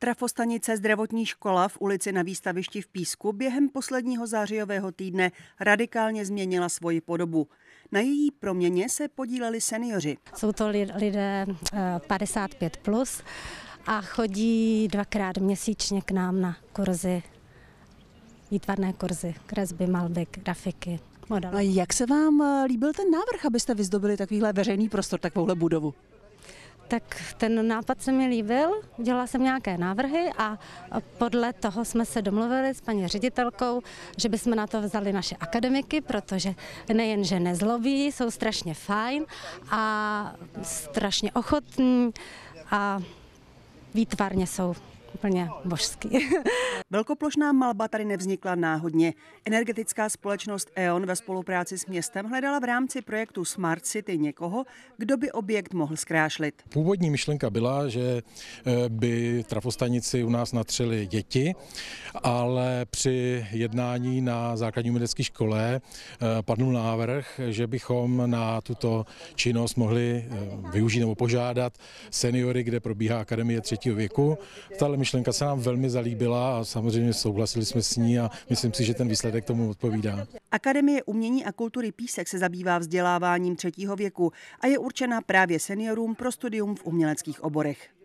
Trafostanice zdravotní škola v ulici na výstavišti v Písku během posledního zářijového týdne radikálně změnila svoji podobu. Na její proměně se podíleli seniori. Jsou to lidé 55 eh, plus a chodí dvakrát měsíčně k nám na kurzy, výtvarné kurzy, kresby, malby, grafiky. Model. jak se vám eh, líbil ten návrh, abyste vyzdobili takovýhle veřejný prostor, takovouhle budovu? tak ten nápad se mi líbil, udělala jsem nějaké návrhy a podle toho jsme se domluvili s paní ředitelkou, že bychom na to vzali naše akademiky, protože nejenže nezlobí, jsou strašně fajn a strašně ochotní a výtvarně jsou úplně božský. Velkoplošná malba tady nevznikla náhodně. Energetická společnost E.ON ve spolupráci s městem hledala v rámci projektu Smart City někoho, kdo by objekt mohl zkrášlit. Původní myšlenka byla, že eh, by trafostanici u nás natřeli děti, ale při jednání na základní umělecké škole eh, padl návrh, že bychom na tuto činnost mohli eh, využít nebo požádat seniory, kde probíhá Akademie třetího věku. Tahle myšlenka se nám velmi zalíbila a samozřejmě souhlasili jsme s ní a myslím si, že ten výsledek tomu odpovídá. Akademie umění a kultury Písek se zabývá vzděláváním třetího věku a je určena právě seniorům pro studium v uměleckých oborech.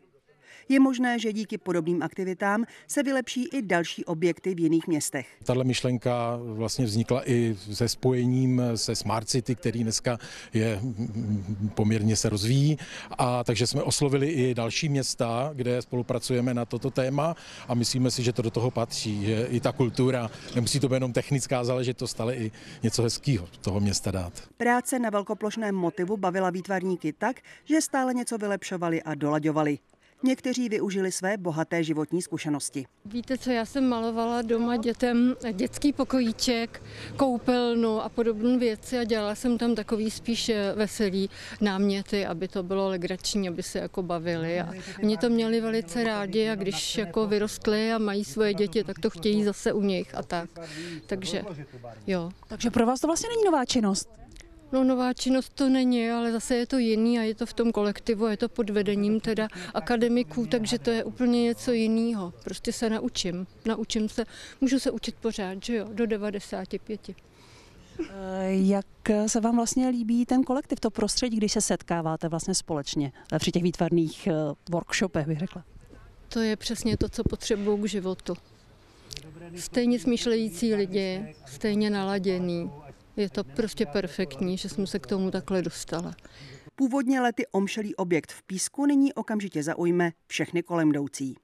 Je možné, že díky podobným aktivitám se vylepší i další objekty v jiných městech. Tato myšlenka vlastně vznikla i se spojením se Smart City, který dneska je poměrně se rozvíjí. A takže jsme oslovili i další města, kde spolupracujeme na toto téma a myslíme si, že to do toho patří, že i ta kultura, nemusí to být jenom technická záležitost, ale i něco hezkého toho města dát. Práce na velkoplošném motivu bavila výtvarníky tak, že stále něco vylepšovali a dolaďovali. Někteří využili své bohaté životní zkušenosti. Víte co, já jsem malovala doma dětem dětský pokojíček, koupelnu a podobné věci a dělala jsem tam takový spíš eh, veselý náměty, aby to bylo legrační, aby se jako bavili. A oni to měli velice rádi a když jako vyrostli a mají svoje děti, tak to chtějí zase u nich a tak. Takže jo. Takže pro vás to vlastně není nová činnost? No nová činnost to není, ale zase je to jiný a je to v tom kolektivu, je to pod vedením teda akademiků, takže to je úplně něco jiného. Prostě se naučím, naučím se, můžu se učit pořád, že jo, do 95. Eh, jak se vám vlastně líbí ten kolektiv, to prostředí, když se setkáváte vlastně společně eh, při těch výtvarných eh, workshopech, bych řekla? To je přesně to, co potřebuju k životu. Stejně smýšlející lidi, stejně naladěný, je to prostě perfektní, že jsem se k tomu takhle dostala. Původně lety omšelý objekt v písku nyní okamžitě zaujme všechny kolem jdoucí.